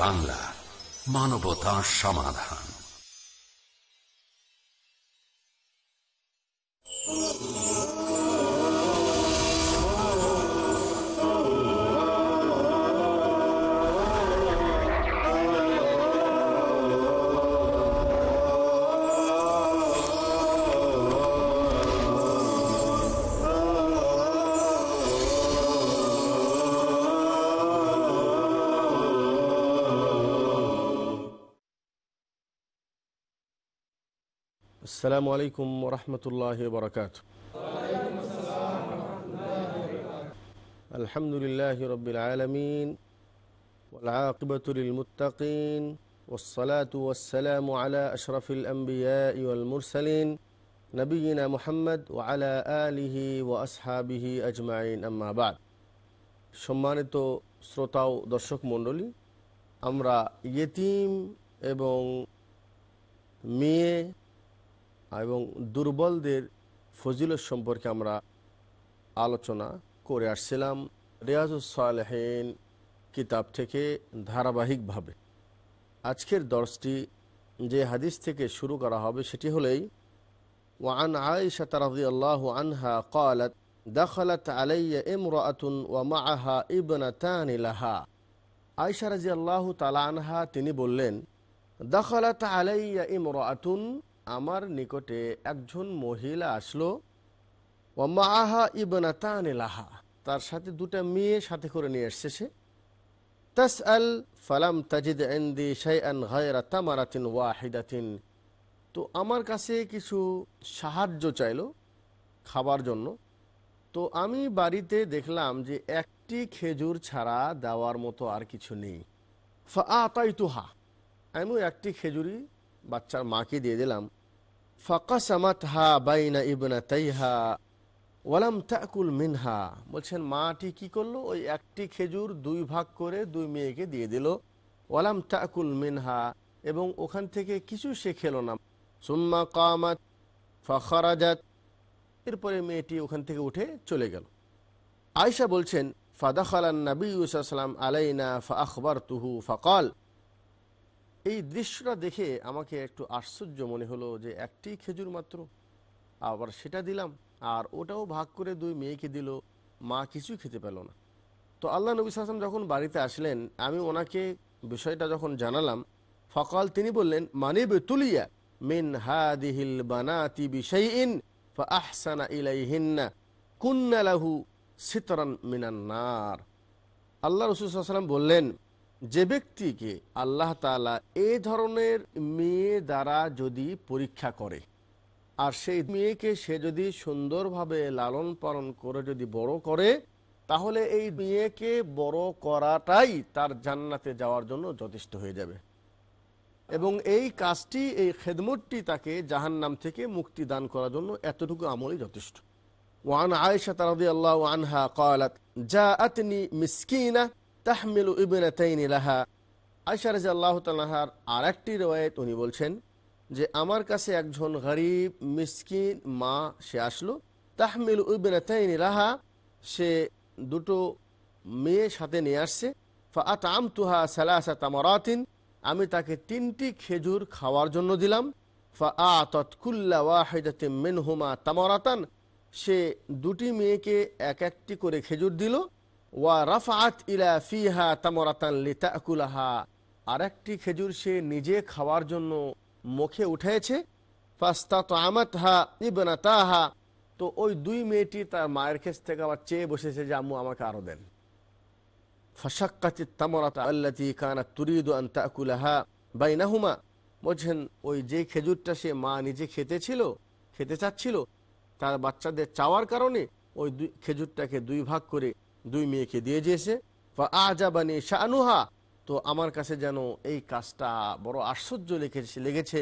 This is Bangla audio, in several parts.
বাংলা মানবতা সমাধান السلام عليكم ورحمة الله وبركاته الحمد لله رب العالمين والعاقبة للمتقين والصلاة والسلام على أشرف الأنبياء والمرسلين نبينا محمد وعلى آله وأصحابه أجمعين أما بعد شمانتو سرطاو ও দর্শক أمرا يتيم ابن ميه এবং দুর্বলদের ফজিলত সম্পর্কে আমরা আলোচনা করে আসছিলাম রেয়াজুসালেহীন কিতাব থেকে ধারাবাহিকভাবে আজকের দর্শটি যে হাদিস থেকে শুরু করা হবে সেটি হলেই وعن عائشة رضي الله আনহা قالت دخلت علي امرأة ومعها ابنتان لها عائشة رضي الله তালা আনহা তিনি বললেন দখলত আলাইয়া ইমরাতুন আমার নিকটে একজন মহিলা আসলো আহা ইবনাতান লাহা তার সাথে দুটা মেয়ে সাথে করে নিয়ে এসছে সে তাস আল ফালাম তাজিদ এন্দি শাইআন হায়রা তামারাতিন ওয়াহিদাতিন তো আমার কাছে কিছু সাহায্য চাইলো খাবার জন্য তো আমি বাড়িতে দেখলাম যে একটি খেজুর ছাড়া দেওয়ার মতো আর কিছু নেই ফা আতাই তুহা আমিও একটি খেজুরি বাচ্চার মাকে দিয়ে দিলাম ফাকাসামাত হা বাইনা ইবনা তাইহা ওয়ালাম তাকুল মিনহা বলছেন মাটি কি করলো ওই একটি খেজুর দুই ভাগ করে দুই মেয়েকে দিয়ে দিল ওয়ালাম তাকুল মিনহা এবং ওখান থেকে কিছু সে খেলো না সুম্মা কামাত ফখরাজাত এরপরে মেয়েটি ওখান থেকে উঠে চলে গেল আয়সা বলছেন ফাদাখালান নবী সাল্লাম আলাইনা ফা আখবর তুহু ফকাল এই দৃশ্যটা দেখে আমাকে একটু আশ্চর্য মনে হলো যে একটি খেজুর মাত্র আবার সেটা দিলাম আর ওটাও ভাগ করে দুই মেয়েকে দিল মা কিছুই খেতে পেল না তো আল্লাহ নবী সাসম যখন বাড়িতে আসলেন আমি ওনাকে বিষয়টা যখন জানালাম ফকাল তিনি বললেন মানে তুলিয়া মিন হা হাদিহিল বানাতি বিষয়ইন আহসানা ইলাইহিন্না কুন্নালাহু সিতরান মিনান্নার আল্লাহ রসুল সাল্লাম বললেন যে ব্যক্তিকে আল্লাহ তালা এ ধরনের মেয়ে দ্বারা যদি পরীক্ষা করে আর সেই মেয়েকে সে যদি সুন্দরভাবে লালন পালন করে যদি বড় করে তাহলে এই মেয়েকে বড় করাটাই তার জান্নাতে যাওয়ার জন্য যথেষ্ট হয়ে যাবে এবং এই কাজটি এই খেদমতটি তাকে জাহান নাম থেকে মুক্তি দান করার জন্য এতটুকু আমলই যথেষ্ট ওয়ান আয়েশা তারদি আল্লাহ আনহা কয়ালাত যা আতনি মিসকিনা তাহমিল ইবিনাতাইন ইলাহা আয়সা আল্লাহ তালাহার আর একটি রয়েত উনি বলছেন যে আমার কাছে একজন গরিব মিসকিন মা সে আসলো তাহমিল ইবিনাতাইন ইলাহা সে দুটো মেয়ে সাথে নিয়ে আসছে ফাত আম তুহা সালাসা তামারাতিন আমি তাকে তিনটি খেজুর খাওয়ার জন্য দিলাম ফা আ তৎকুল্লা ওয়াহিদাতে মেনহুমা তামারাতান সে দুটি মেয়েকে এক একটি করে খেজুর দিল ওয়া রাফাত ইলা ফিহা তামরাতান লিতাকুলাহা আর একটি খেজুর সে নিজে খাওয়ার জন্য মুখে উঠেছে ফাস্তা তো আমাত হা ইবনাতাহা তো ওই দুই মেয়েটি তার মায়ের কাছ থেকে আবার চেয়ে বসেছে যে আম্মু আমাকে আরও দেন ফাশাক্কাচিত তামরাতা আল্লাতি কানা তুরিদু আন তাকুলাহা বাইনাহুমা বলছেন ওই যে খেজুরটা সে মা নিজে খেতে ছিল খেতে চাচ্ছিল তার বাচ্চাদের চাওয়ার কারণে ওই দুই খেজুরটাকে দুই ভাগ করে দুই মেয়েকে দিয়ে যেয়েছে বা আজাবানি শাহনুহা তো আমার কাছে যেন এই কাজটা বড় আশ্চর্য লেগেছে লেগেছে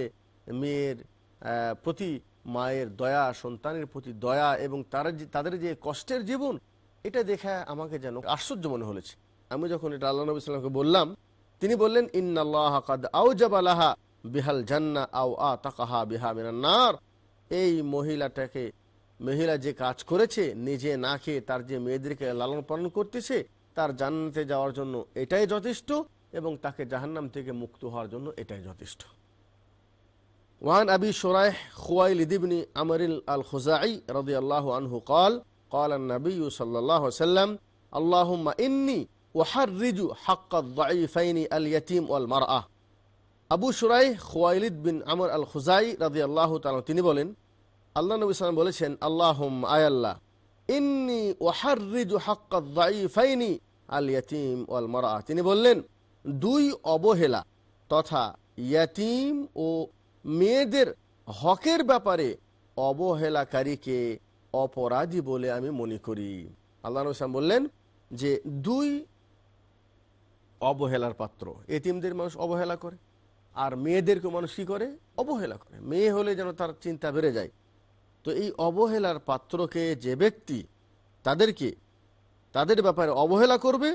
মেয়ের প্রতি মায়ের দয়া সন্তানের প্রতি দয়া এবং তারা যে তাদের যে কষ্টের জীবন এটা দেখে আমাকে যেন আশ্চর্য মনে হলেছে আমি যখন এটা আল্লাহ নবী সাল্লামকে বললাম তিনি বললেন ইন্নাল্লাহ কাদ জাবালাহা বিহাল জান্না আউ আ তাকাহা বিহা মিনান্নার এই মহিলাটাকে মহিলা যে কাজ করেছে নিজে না খেয়ে তার যে মেয়েদেরকে লালন পালন করতেছে তার জান্নাতে যাওয়ার জন্য এটাই যথেষ্ট এবং তাকে জাহান্নাম থেকে মুক্ত হওয়ার জন্য এটাই যথেষ্ট وعن أبي شريح خويلد بن عمر الخزاعي رضي الله عنه قال قال النبي صلى الله عليه وسلم اللهم إني أحرج حق الضعيفين اليتيم والمرأة আবু সুরাই খোয়াইলিদ বিন আমর আল খুজাই রাজি আল্লাহ তিনি বলেন আল্লাহ নবী সালাম বলেছেন আল্লাহম আয় আল্লাহ ইন্নি ওহারিজু হাক্কাইনি আল ইয়াতিম ওয়াল মরা তিনি বললেন দুই অবহেলা তথা ইয়াতিম ও মেয়েদের হকের ব্যাপারে অবহেলাকারীকে অপরাধী বলে আমি মনে করি আল্লাহ নবী সালাম বললেন যে দুই অবহেলার পাত্র এতিমদের মানুষ অবহেলা করে আর মেয়েদেরকে মানুষ কী করে অবহেলা করে মেয়ে হলে যেন তার চিন্তা বেড়ে যায় তো এই অবহেলার পাত্রকে যে ব্যক্তি তাদেরকে তাদের ব্যাপারে অবহেলা করবে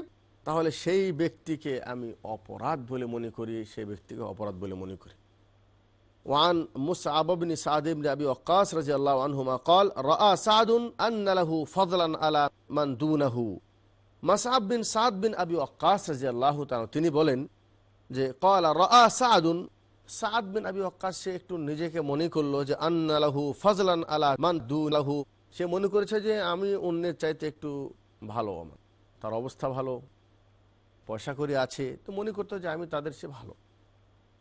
তাহলে সেই ব্যক্তিকে আমি অপরাধ বলে মনে করি সেই ব্যক্তিকে অপরাধ বলে মনে করি وعن مصعب بن سعد بن أبي وقاص رضي الله عنهما قال رأى سعد أن له فضلا على من دونه মাসাব বিন সাদ বিন আবি ওকাস রাজি আল্লাহ তিনি বলেন যে কলা রা সাদুন সাদ বিন আবি অক্কাস সে একটু নিজেকে মনে করলো যে আন্নালাহু ফজলান আলা মান দু সে মনে করেছে যে আমি অন্যের চাইতে একটু ভালো আমার তার অবস্থা ভালো পয়সা করে আছে তো মনে করতো যে আমি তাদের সে ভালো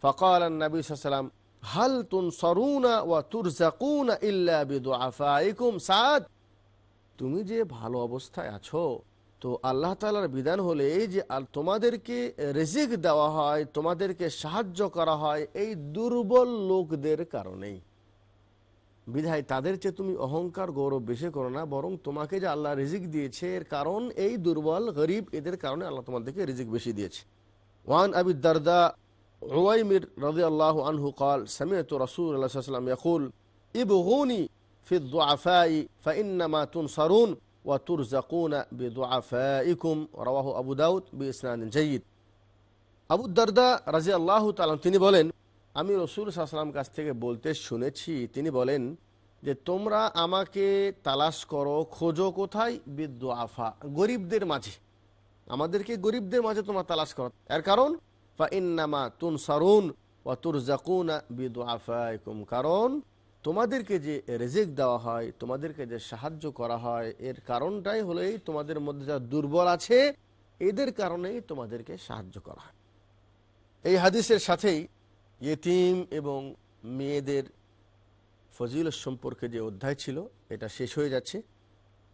ফকাল নবী সাল্লাম হাল তুন সরুনা ওয়া তুরজাকুনা ইল্লা বিদু আফাইকুম সাদ তুমি যে ভালো অবস্থায় আছো তো আল্লাহ তালার বিধান হলে যে তোমাদেরকে রেজিক দেওয়া হয় তোমাদেরকে সাহায্য করা হয় এই দুর্বল লোকদের কারণেই বিধায় তাদের চেয়ে তুমি অহংকার গৌরব বেশি করো না বরং তোমাকে যে আল্লাহ রিজিক দিয়েছে এর কারণ এই দুর্বল গরিব এদের কারণে আল্লাহ তোমাদেরকে রিজিক বেশি দিয়েছে ওয়ান আবি দারদা عويمر رضي الله عنه قال سمعت رسول الله আল্লাহ الله عليه وسلم يقول ابغوني في الضعفاء فإنما تنصرون আবু আবু তিনি বলেন আমি রসুল সাহসালাম কাছ থেকে বলতে শুনেছি তিনি বলেন যে তোমরা আমাকে তালাশ করো খোঁজো কোথায় বিদু আফা গরিবদের মাঝে আমাদেরকে গরিবদের মাঝে তোমরা তালাশ করো এর কারণ বা ইন্নামা তুন সারুন ও তুরজাকুন বিদ্য আফাইকুম কারণ তোমাদেরকে যে রেজেক দেওয়া হয় তোমাদেরকে যে সাহায্য করা হয় এর কারণটাই হলেই তোমাদের মধ্যে যা দুর্বল আছে এদের কারণেই তোমাদেরকে সাহায্য করা হয় এই হাদিসের সাথেই ইয়েতিম এবং মেয়েদের ফজিল সম্পর্কে যে অধ্যায় ছিল এটা শেষ হয়ে যাচ্ছে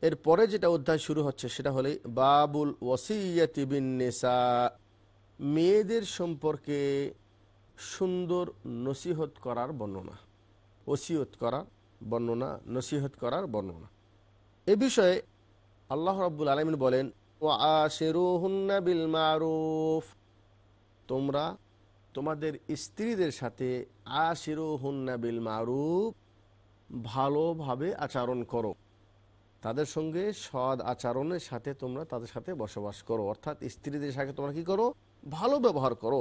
এর পরে যেটা অধ্যায় শুরু হচ্ছে সেটা হলে বাবুল ওয়াসিয়াতিবিনেসা মেয়েদের সম্পর্কে সুন্দর নসিহত করার বর্ণনা ওসিয়ত করার বর্ণনা নসিহত করার বর্ণনা এ বিষয়ে আল্লাহ রাব্বুল আলমিন বলেন ও আশেরুহুন্না বিল মারুফ তোমরা তোমাদের স্ত্রীদের সাথে আশিরুহুন্না বিল মারুফ ভালোভাবে আচরণ করো তাদের সঙ্গে সদ আচরণের সাথে তোমরা তাদের সাথে বসবাস করো অর্থাৎ স্ত্রীদের সাথে তোমরা কি করো ভালো ব্যবহার করো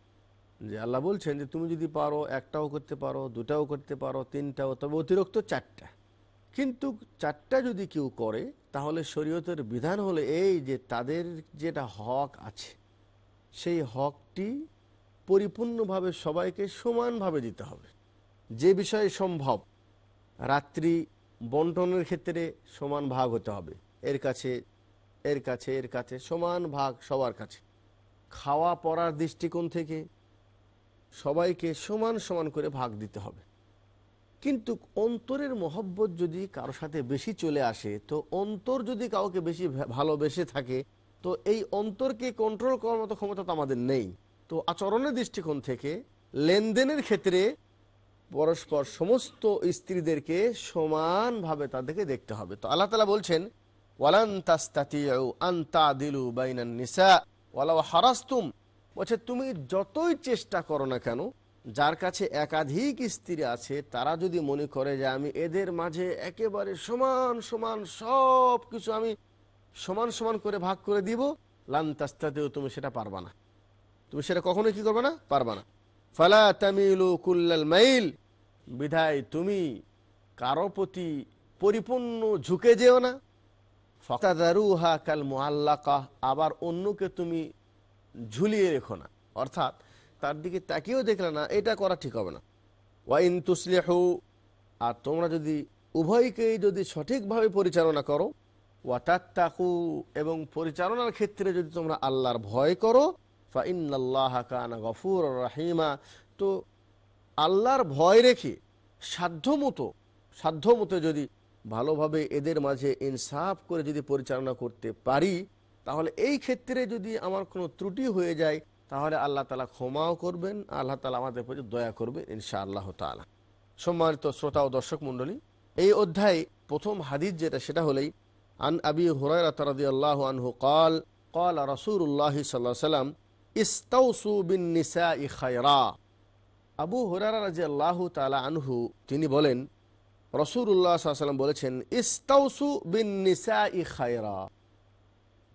যে আল্লাহ বলছেন যে তুমি যদি পারো একটাও করতে পারো দুটাও করতে পারো তিনটাও তবে অতিরিক্ত চারটা কিন্তু চারটা যদি কেউ করে তাহলে শরীয়তের বিধান হলে এই যে তাদের যেটা হক আছে সেই হকটি পরিপূর্ণভাবে সবাইকে সমানভাবে দিতে হবে যে বিষয়ে সম্ভব রাত্রি বন্টনের ক্ষেত্রে সমান ভাগ হতে হবে এর কাছে এর কাছে এর কাছে সমান ভাগ সবার কাছে খাওয়া পড়ার দৃষ্টিকোণ থেকে সবাইকে সমান সমান করে ভাগ দিতে হবে কিন্তু অন্তরের মহব্বত যদি কারো সাথে বেশি চলে আসে তো অন্তর যদি কাউকে বেশি ভালোবেসে থাকে তো এই অন্তরকে কন্ট্রোল করার মতো ক্ষমতা তো আমাদের নেই তো আচরণের দৃষ্টিকোণ থেকে লেনদেনের ক্ষেত্রে পরস্পর সমস্ত স্ত্রীদেরকে সমানভাবে তাদেরকে দেখতে হবে তো আল্লাহ তালা বলছেন ওয়ালান আন্তা দিলু বাইনান নিসা ওয়ালা হারাস্তুম বলছে আচ্ছা, তুমি যতই চেষ্টা করো না কেন যার কাছে একাধিক স্ত্রী আছে তারা যদি মনে করে যে আমি এদের মাঝে একেবারে সমান সমান সব কিছু আমি সমান সমান করে ভাগ করে দিব লান্তাস্তাতেও তুমি সেটা পারবা না তুমি সেটা কখনোই কি করবে না পারবা না ফালা ও কুল্লাল মাইল বিধায় তুমি কারো প্রতি পরিপূর্ণ ঝুঁকে যেও না ফকাদারু হা কাল মোহাল্লাকা আবার অন্যকে তুমি ঝুলিয়ে রেখো না অর্থাৎ তার দিকে তাকিয়েও দেখলে না এটা করা ঠিক হবে না ওয়াইন তুসলেহ আর তোমরা যদি উভয়কেই যদি সঠিকভাবে পরিচালনা করো ওয়াতাত্তাকু এবং পরিচালনার ক্ষেত্রে যদি তোমরা আল্লাহর ভয় করো ফাইনাল্লাহ কানা গফুর রাহিমা তো আল্লাহর ভয় রেখে সাধ্যমতো সাধ্যমতো যদি ভালোভাবে এদের মাঝে ইনসাফ করে যদি পরিচালনা করতে পারি তাহলে এই ক্ষেত্রে যদি আমার কোনো ত্রুটি হয়ে যায় তাহলে আল্লাহ তালা ক্ষমাও করবেন আল্লাহ তালা আমাদের প্রতি দয়া করবেন ইনশা আল্লাহ তালা সম্মানিত শ্রোতা ও দর্শক মণ্ডলী এই অধ্যায় প্রথম হাদিস যেটা সেটা হলেই আন আবি হুরায়রা তারদি আল্লাহ আনহু কল কল রসুল্লাহ সাল্লাম ইস্তাউসু বিন নিসা ই খায়রা আবু হুরারা রাজি আল্লাহ তালা আনহু তিনি বলেন রসুল্লাহ সাল্লাম বলেছেন ইস্তাউসু বিন নিসা ই খায়রা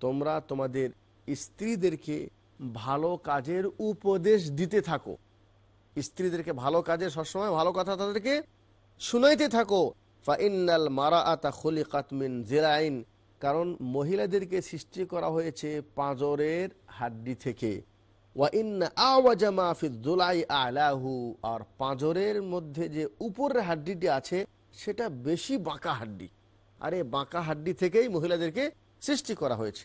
তোমরা তোমাদের স্ত্রীদেরকে ভালো কাজের উপদেশ দিতে থাকো স্ত্রীদেরকে ভালো কাজে সবসময় ভালো কথা তাদেরকে শুনাইতে থাকো মারা আতা খলি কাতমিন কারণ মহিলাদেরকে সৃষ্টি করা হয়েছে পাঁজরের হাড্ডি থেকে আলাহু আর পাঁজরের মধ্যে যে উপরের হাড্ডিটি আছে সেটা বেশি বাঁকা হাড্ডি আর এই বাঁকা হাড্ডি থেকেই মহিলাদেরকে সৃষ্টি করা হয়েছে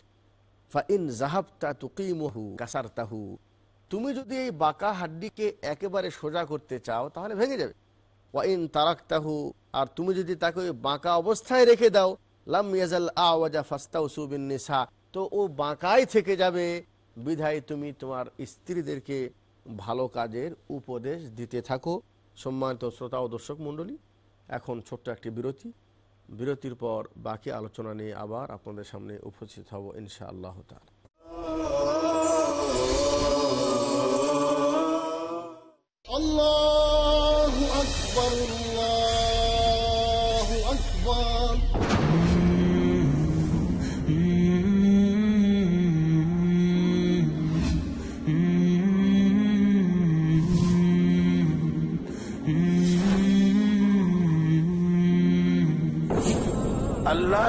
তুমি যদি এই বাঁকা হাড্ডিকে একেবারে সোজা করতে চাও তাহলে ভেঙে যাবে ওয়াইন তারাক তাহু আর তুমি যদি তাকে ওই বাঁকা অবস্থায় রেখে দাও লাম ইয়াজাল আওয়াজা ফাস্তাউ সুবিন নিসা তো ও বাঁকাই থেকে যাবে বিধায় তুমি তোমার স্ত্রীদেরকে ভালো কাজের উপদেশ দিতে থাকো সম্মানিত শ্রোতা ও দর্শক মণ্ডলী এখন ছোট্ট একটি বিরতি বিরতির পর বাকি আলোচনা নিয়ে আবার আপনাদের সামনে উপস্থিত হব ইনশা আল্লাহ তাল আল্লাহ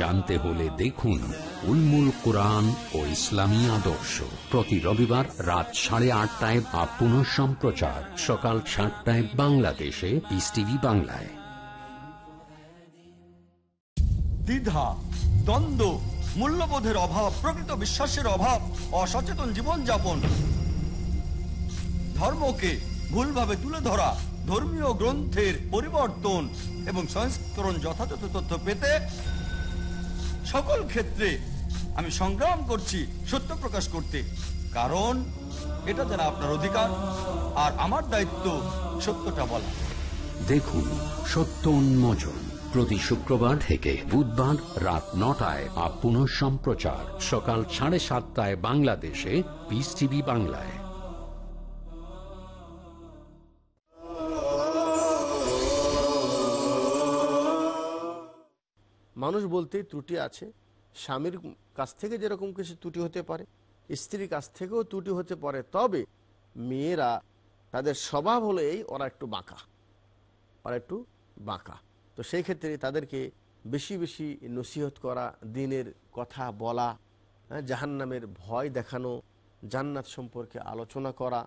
জানতে হলে দেখুন উলমুল কোরআন ও ইসলামী আদর্শ প্রতি রবিবার রাত সাড়ে আটটায় বা পুনঃ সম্প্রচার সকাল সাতটায় বাংলাদেশে পিস টিভি বাংলায় দ্বিধা দ্বন্দ্ব মূল্যবোধের অভাব প্রকৃত বিশ্বাসের অভাব অসচেতন জীবনযাপন ধর্মকে ভুলভাবে তুলে ধরা ধর্মীয় গ্রন্থের পরিবর্তন এবং সংস্করণ যথাযথ তথ্য পেতে সকল ক্ষেত্রে আমি সংগ্রাম করছি সত্য প্রকাশ করতে কারণ এটা যারা আপনার অধিকার আর আমার দায়িত্ব সত্যটা বলা দেখুন সত্য উন্মোচন প্রতি শুক্রবার থেকে বুধবার রাত নটায় আর পুনঃ সম্প্রচার সকাল সাড়ে সাতটায় বাংলাদেশে বিস টিভি বাংলায় মানুষ বলতেই ত্রুটি আছে স্বামীর কাছ থেকে যেরকম কিছু ত্রুটি হতে পারে স্ত্রীর কাছ থেকেও ত্রুটি হতে পারে তবে মেয়েরা তাদের স্বভাব হলো এই ওরা একটু বাঁকা ওরা একটু বাঁকা তো সেই ক্ষেত্রে তাদেরকে বেশি বেশি নসিহত করা দিনের কথা বলা হ্যাঁ জাহান্নামের ভয় দেখানো জান্নাত সম্পর্কে আলোচনা করা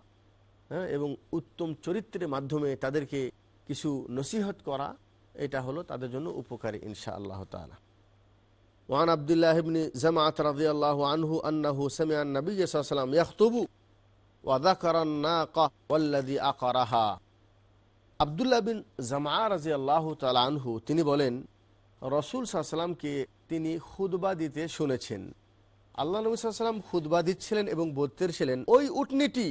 হ্যাঁ এবং উত্তম চরিত্রের মাধ্যমে তাদেরকে কিছু নসিহত করা এটা হলো তাদের জন্য উপকারী ইনশা আল্লাহ তালা وعن عبد الله بن زمعة رضي الله عنه أنه سمع النبي صلى الله عليه وسلم يخطب وذكر الناقة والذي أقرها আবদুল্লাহ বিন জামা রাজি আল্লাহ তালানহু তিনি বলেন রসুল সাল্লামকে তিনি খুদবা দিতে শুনেছেন আল্লাহ নবী সাল্লাম খুদবা দিচ্ছিলেন এবং বলতেছিলেন ওই উটনীটি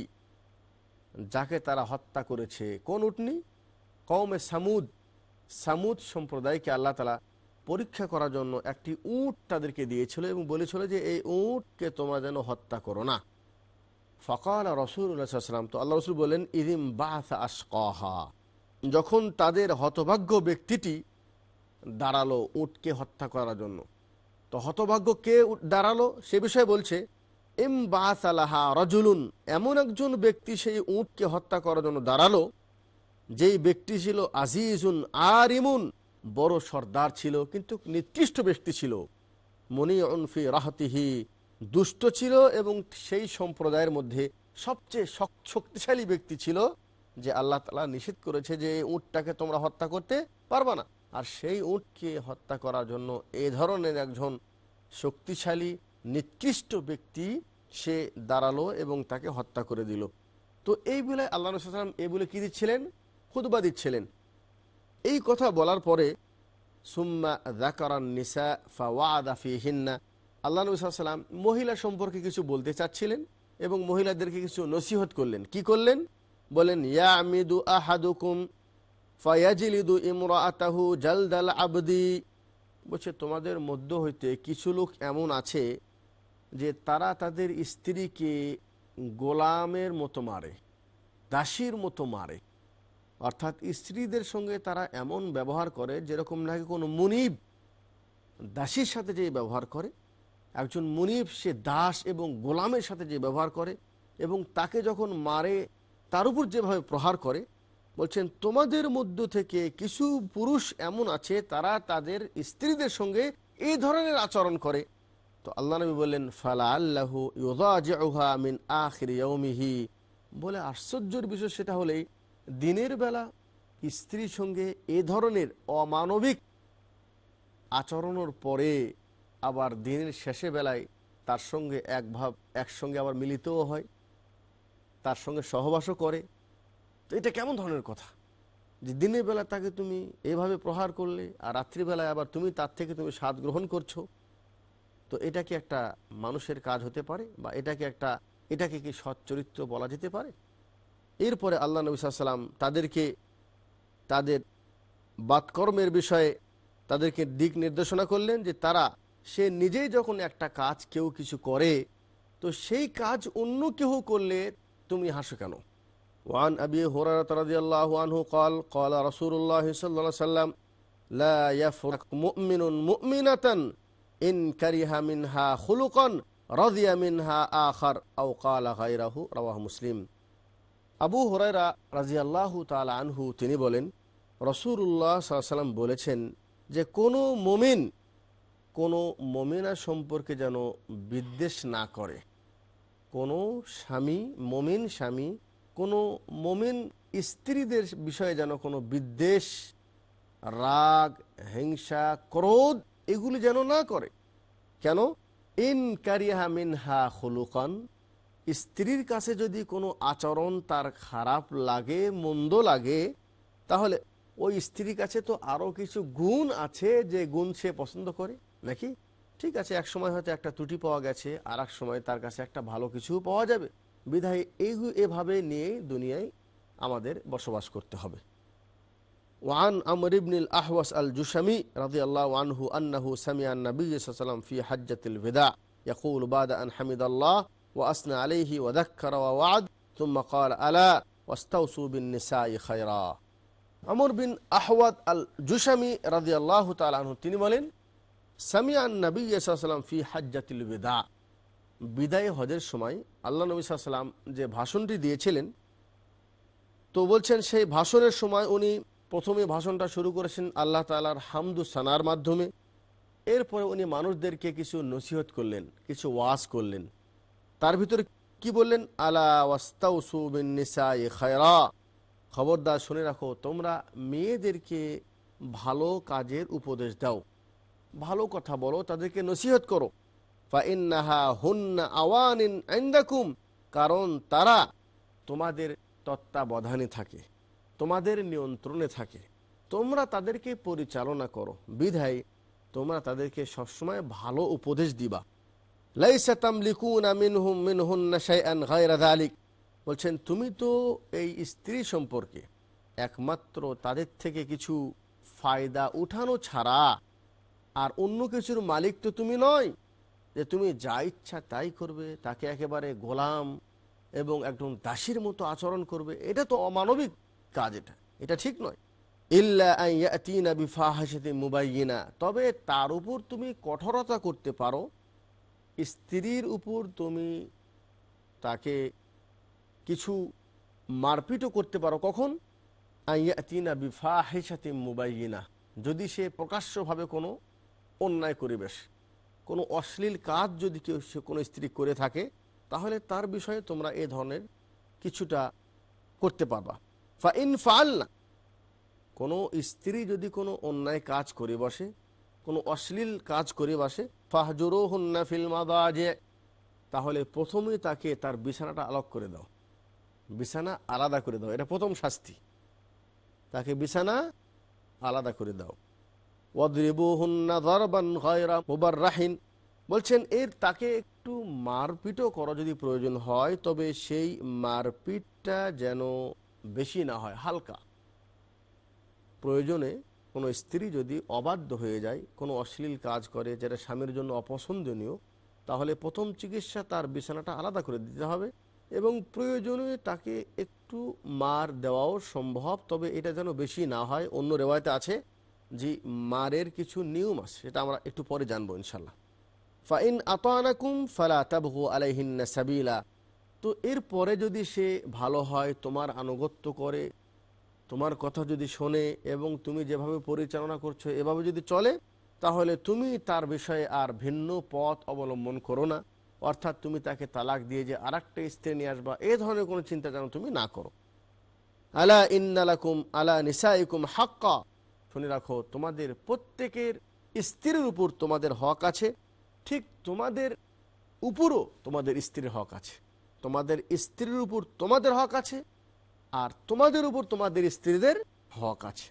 যাকে তারা হত্যা করেছে কোন উটনি কৌমে সামুদ সামুদ সম্প্রদায়কে আল্লাহ তালা পরীক্ষা করার জন্য একটি উঁট তাদেরকে দিয়েছিল এবং বলেছিল যে এই উঁটকে তোমরা যেন হত্যা করো না ফকাল রসুল্লাহাম তো আল্লাহ রসুল বললেন ইদিম বাহ আশকহা যখন তাদের হতভাগ্য ব্যক্তিটি দাঁড়ালো উঁটকে হত্যা করার জন্য তো হতভাগ্য কে দাঁড়ালো সে বিষয়ে বলছে এম বাহ আলাহা রজুলুন এমন একজন ব্যক্তি সেই উঁটকে হত্যা করার জন্য দাঁড়ালো যেই ব্যক্তি ছিল আজিজুন আর ইমুন বড় সর্দার ছিল কিন্তু নিকৃষ্ট ব্যক্তি ছিল মনি অনফি রাহতিহি দুষ্ট ছিল এবং সেই সম্প্রদায়ের মধ্যে সবচেয়ে শক্তিশালী ব্যক্তি ছিল যে আল্লাহ তালা নিষেধ করেছে যে এই উঁটটাকে তোমরা হত্যা করতে পারবা না আর সেই উঁটকে হত্যা করার জন্য এ ধরনের একজন শক্তিশালী নিকৃষ্ট ব্যক্তি সে দাঁড়ালো এবং তাকে হত্যা করে দিল তো এই বলে আল্লাহ রসুলাম এই বলে কী দিচ্ছিলেন খুদবা দিচ্ছিলেন এই কথা বলার পরে সুম্মা জাকারান নিসা ফাওয়াদাফি হিন্না আল্লাহ নবী সাল্লাম মহিলা সম্পর্কে কিছু বলতে চাচ্ছিলেন এবং মহিলাদেরকে কিছু নসিহত করলেন কি করলেন বলেন ইয়া আমিদু আহাদুকুম ফায়াজিলিদু ইমরা আতাহু জলদাল আবদি বলছে তোমাদের মধ্য হইতে কিছু লোক এমন আছে যে তারা তাদের স্ত্রীকে গোলামের মতো মারে দাসীর মতো মারে অর্থাৎ স্ত্রীদের সঙ্গে তারা এমন ব্যবহার করে যেরকম নাকি কোনো মুনিব দাসীর সাথে যে ব্যবহার করে একজন মুনিব সে দাস এবং গোলামের সাথে যে ব্যবহার করে এবং তাকে যখন মারে তার উপর যেভাবে প্রহার করে বলছেন তোমাদের মধ্য থেকে কিছু পুরুষ এমন আছে তারা তাদের স্ত্রীদের সঙ্গে এই ধরনের আচরণ করে তো আল্লাহ নবী বললেন ফালা আল্লাহ ইউদা মিন আখির বলে আশ্চর্যের বিষয় সেটা হলেই দিনের বেলা স্ত্রীর সঙ্গে এ ধরনের অমানবিক আচরণের পরে আবার দিনের শেষে বেলায় তার সঙ্গে এক ভাব একসঙ্গে আবার মিলিতও হয় তার সঙ্গে সহবাসও করে তো এটা কেমন ধরনের কথা যে দিনের বেলা তাকে তুমি এভাবে প্রহার করলে আর রাত্রিবেলায় আবার তুমি তার থেকে তুমি স্বাদ গ্রহণ করছো তো এটা কি একটা মানুষের কাজ হতে পারে বা এটা কি একটা এটাকে কি সৎ চরিত্র বলা যেতে পারে এরপরে আল্লাহ নবী সাল্লাম তাদেরকে তাদের বাতকর্মের বিষয়ে তাদেরকে দিক নির্দেশনা করলেন যে তারা সে নিজেই যখন একটা কাজ কেউ কিছু করে তো সেই কাজ অন্য কেউ করলে তুমি হাসো কেন ওয়ান আবি হরারতাল্লাহ আনহু কল কল রসুল্লাহ সাল্লাম ইন কারিহা রদিয়া মুসলিম আবু হরাইরা আল্লাহ তাল আনহু তিনি বলেন রসুরুল্লাহ সাল্লাম বলেছেন যে কোনো মমিন কোনো মমিনা সম্পর্কে যেন বিদ্বেষ না করে কোনো স্বামী মমিন স্বামী কোনো মমিন স্ত্রীদের বিষয়ে যেন কোনো বিদ্বেষ রাগ হিংসা ক্রোধ এগুলি যেন না করে কেন ইন কারিয়া মিনহা হলুকান স্ত্রীর কাছে যদি কোনো আচরণ তার খারাপ লাগে মন্দ লাগে তাহলে ওই স্ত্রীর কাছে তো আরও কিছু গুণ আছে যে গুণ সে পছন্দ করে নাকি ঠিক আছে এক সময় হয়তো একটা ত্রুটি পাওয়া গেছে আর এক সময় তার কাছে একটা ভালো কিছু পাওয়া যাবে বিধায় এই এভাবে নিয়ে দুনিয়ায় আমাদের বসবাস করতে হবে وعن عمر بن الأحوس الجشمي رضي الله عنه أنه سمع النبي صلى الله عليه وسلم في حجة الوداع يقول بعد أن حمد الله ওয়াসনা আলিহি ওয়াদাক্ষর ওয়াদ তুম্মা কল আলা ওয়াস্তাউসু বিন নিসাই খয়রা আমর বিন আহওয়াদ আল জুসামি রাজি আল্লাহ তালু তিনি বলেন সামিয়ান নবী সাল্লাম ফি হাজ্জাতিল বিদা বিদায় হজের সময় আল্লাহ নবী সাল্লাম যে ভাষণটি দিয়েছিলেন তো বলছেন সেই ভাষণের সময় উনি প্রথমে ভাষণটা শুরু করেছেন আল্লাহ তালার হামদু সানার মাধ্যমে এরপরে উনি মানুষদেরকে কিছু নসিহত করলেন কিছু ওয়াজ করলেন তার ভিতরে কি বললেন আলা খবরদার শুনে রাখো তোমরা মেয়েদেরকে ভালো কাজের উপদেশ দাও ভালো কথা বলো তাদেরকে নসিহত করো ফাইন্নাহা কারণ তারা তোমাদের তত্ত্বাবধানে থাকে তোমাদের নিয়ন্ত্রণে থাকে তোমরা তাদেরকে পরিচালনা করো বিধায় তোমরা তাদেরকে সবসময় ভালো উপদেশ দিবা বলছেন তুমি তো এই স্ত্রী সম্পর্কে একমাত্র তাদের থেকে কিছু ফায়দা উঠানো ছাড়া আর অন্য কিছুর মালিক তো তুমি নয় যে তুমি যা ইচ্ছা তাই করবে তাকে একেবারে গোলাম এবং একদম দাসীর মতো আচরণ করবে এটা তো অমানবিক কাজ এটা এটা ঠিক নয় ইল্লা বিফাহাসিতে মুবাইনা তবে তার উপর তুমি কঠোরতা করতে পারো স্ত্রীর উপর তুমি তাকে কিছু মারপিটও করতে পারো কখন আইয়াতিনা বিফা হেসাতি মুবাইনা যদি সে প্রকাশ্যভাবে কোনো অন্যায় করিবেশ কোনো অশ্লীল কাজ যদি কেউ সে কোনো স্ত্রী করে থাকে তাহলে তার বিষয়ে তোমরা এ ধরনের কিছুটা করতে পারবা ফা ইন না কোনো স্ত্রী যদি কোনো অন্যায় কাজ করে বসে কোনো অশ্লীল কাজ করে বাসে ফাহজুরো হুন্না ফিল্মাদা যে তাহলে প্রথমে তাকে তার বিছানাটা আলোক করে দাও বিছানা আলাদা করে দাও এটা প্রথম শাস্তি তাকে বিছানা আলাদা করে দাও ওয়াদ্রিবু হুন্না দরবান হয়রা মুবার রাহিন বলছেন এর তাকে একটু মারপিটও করা যদি প্রয়োজন হয় তবে সেই মারপিটটা যেন বেশি না হয় হালকা প্রয়োজনে কোনো স্ত্রী যদি অবাধ্য হয়ে যায় কোনো অশ্লীল কাজ করে যেটা স্বামীর জন্য অপছন্দনীয় তাহলে প্রথম চিকিৎসা তার বিছানাটা আলাদা করে দিতে হবে এবং প্রয়োজনে তাকে একটু মার দেওয়াও সম্ভব তবে এটা যেন বেশি না হয় অন্য রেওয়ায়তে আছে যে মারের কিছু নিয়ম আছে সেটা আমরা একটু পরে জানবো ইনশাল্লাহ ফাইন আতানাকুম ফালা তাবহু আলাইহিন্না সাবিলা তো এরপরে যদি সে ভালো হয় তোমার আনুগত্য করে তোমার কথা যদি শোনে এবং তুমি যেভাবে পরিচালনা করছো এভাবে যদি চলে তাহলে তুমি তার বিষয়ে আর ভিন্ন পথ অবলম্বন করো না অর্থাৎ তুমি তাকে তালাক দিয়ে যে আর একটা স্ত্রী নিয়ে আসবা এ ধরনের কোনো চিন্তা যেন তুমি না করো আলা ইন্নালাকুম আলা নিসাইকুম হাক্কা শুনে রাখো তোমাদের প্রত্যেকের স্ত্রীর উপর তোমাদের হক আছে ঠিক তোমাদের উপরও তোমাদের স্ত্রীর হক আছে তোমাদের স্ত্রীর উপর তোমাদের হক আছে আর তোমাদের উপর তোমাদের স্ত্রীদের হক আছে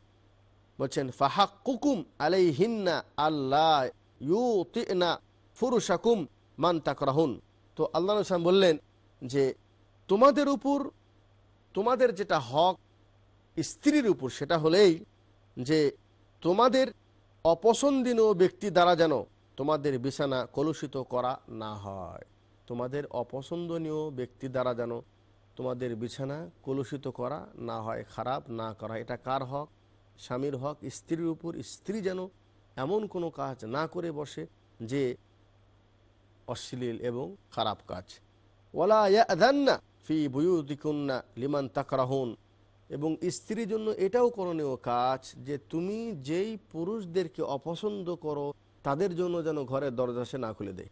বলছেন ফাহাক কুকুম আলাই হিন্না আল্লাহ ইউ তিনা ফুরুষাকুম মান তাকরাহুন তো আল্লাহ রসলাম বললেন যে তোমাদের উপর তোমাদের যেটা হক স্ত্রীর উপর সেটা হলেই যে তোমাদের অপছন্দনীয় ব্যক্তি দ্বারা যেন তোমাদের বিছানা কলুষিত করা না হয় তোমাদের অপছন্দনীয় ব্যক্তি দ্বারা যেন তোমাদের বিছানা কলুষিত করা না হয় খারাপ না করা এটা কার হক স্বামীর হক স্ত্রীর উপর স্ত্রী যেন এমন কোনো কাজ না করে বসে যে অশ্লীল এবং খারাপ কাজ ওলা ফি বুয়ুদিকা লিমান তাকরাহুন এবং স্ত্রীর জন্য এটাও করণীয় কাজ যে তুমি যেই পুরুষদেরকে অপছন্দ করো তাদের জন্য যেন ঘরের দরজা সে না খুলে দেয়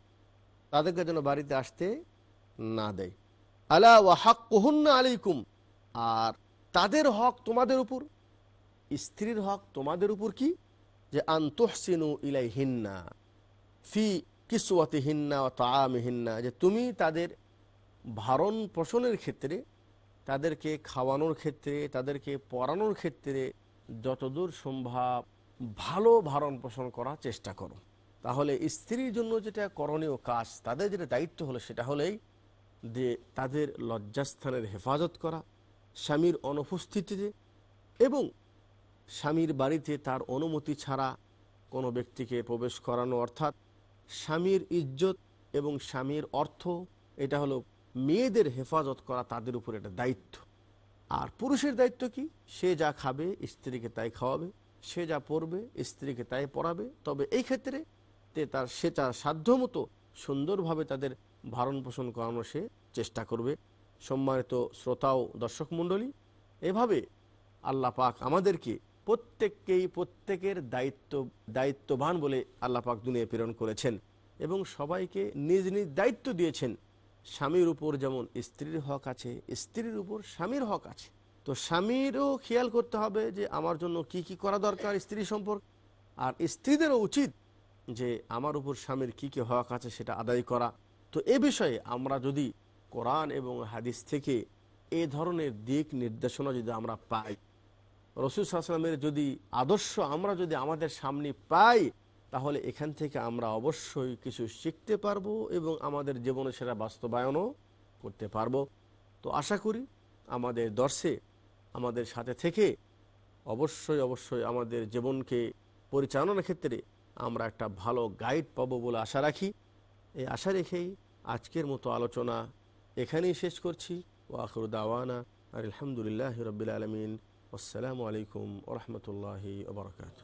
তাদেরকে যেন বাড়িতে আসতে না দেয় আলা ওয়াহাক কোহন্না আলাইকুম আর তাদের হক তোমাদের উপর স্ত্রীর হক তোমাদের উপর কি যে আন্তঃসিনু ইলাই হিন্না ফি কিসওয়াতি হিন্না তাম হিন্না যে তুমি তাদের ভারণ পোষণের ক্ষেত্রে তাদেরকে খাওয়ানোর ক্ষেত্রে তাদেরকে পড়ানোর ক্ষেত্রে যতদূর সম্ভব ভালো ভারণ পোষণ করার চেষ্টা করো তাহলে স্ত্রীর জন্য যেটা করণীয় কাজ তাদের যেটা দায়িত্ব হলো সেটা হলেই যে তাদের লজ্জাস্থানের হেফাজত করা স্বামীর অনুপস্থিতিতে এবং স্বামীর বাড়িতে তার অনুমতি ছাড়া কোনো ব্যক্তিকে প্রবেশ করানো অর্থাৎ স্বামীর ইজ্জত এবং স্বামীর অর্থ এটা হলো মেয়েদের হেফাজত করা তাদের উপর একটা দায়িত্ব আর পুরুষের দায়িত্ব কি সে যা খাবে স্ত্রীকে তাই খাওয়াবে সে যা পড়বে স্ত্রীকে তাই পড়াবে তবে এই ক্ষেত্রে তে তার সে তার সাধ্যমতো সুন্দরভাবে তাদের ভারণ পোষণ করানো সে চেষ্টা করবে সম্মানিত শ্রোতা ও দর্শক মণ্ডলী এভাবে আল্লাহ পাক আমাদেরকে প্রত্যেককেই প্রত্যেকের দায়িত্ব দায়িত্ববান বলে আল্লাহ পাক দুনিয়া প্রেরণ করেছেন এবং সবাইকে নিজ নিজ দায়িত্ব দিয়েছেন স্বামীর উপর যেমন স্ত্রীর হক আছে স্ত্রীর উপর স্বামীর হক আছে তো স্বামীরও খেয়াল করতে হবে যে আমার জন্য কি কি করা দরকার স্ত্রী সম্পর্ক আর স্ত্রীদেরও উচিত যে আমার উপর স্বামীর কি কি হক আছে সেটা আদায় করা তো এ বিষয়ে আমরা যদি কোরআন এবং হাদিস থেকে এ ধরনের দিক নির্দেশনা যদি আমরা পাই রসুল সাল্লামের যদি আদর্শ আমরা যদি আমাদের সামনে পাই তাহলে এখান থেকে আমরা অবশ্যই কিছু শিখতে পারবো এবং আমাদের জীবনে সেটা বাস্তবায়নও করতে পারবো তো আশা করি আমাদের দর্শে আমাদের সাথে থেকে অবশ্যই অবশ্যই আমাদের জীবনকে পরিচালনার ক্ষেত্রে আমরা একটা ভালো গাইড পাবো বলে আশা রাখি এই আশা রেখেই আজকের মতো আলোচনা এখানেই শেষ করছি ও আখর দাওয়ানা আর আলহামদুলিল্লাহ রবিল আলমিন আসসালামু আলাইকুম ওরহমতুল্লাহি ওবরকাতু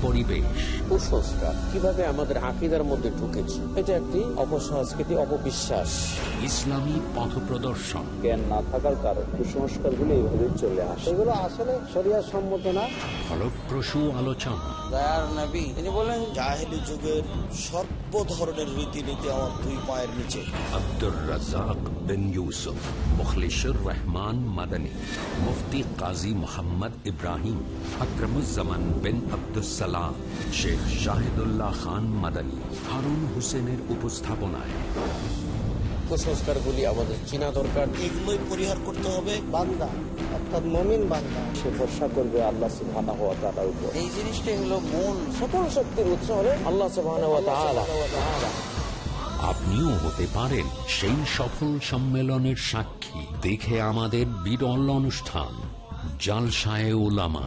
Por Beach. কুসংস্কার কিভাবে আমাদের আকিদার মধ্যে ঢুকেছে এটা একটি অপসংস্কৃতি অপবিশ্বাস ইসলামী পথ প্রদর্শন জ্ঞান না থাকার কারণে কুসংস্কার গুলো এইভাবে চলে আসে এগুলো আসলে সম্মত না ফলপ্রসূ আলোচনা বলেন সর্ব ধরনের আব্দুর ইউসুফ রহমান মাদানী মুফতি কাজী ইব্রাহিম আক্রমুজ্জামান বিন আব্দুল সালাম শেখ শাহিদুল্লাহ খান মাদানী হারুন হোসেনের উপস্থাপনায় আমাদের চেনা দরকার পরিহার করতে হবে বান্দা অর্থাৎ বান্দা সে করবে আল্লাহ হওয়া এই আপনিও হতে পারেন সেই সফল সম্মেলনের সাক্ষী দেখে আমাদের বিরল অনুষ্ঠান জালসায় ওলামা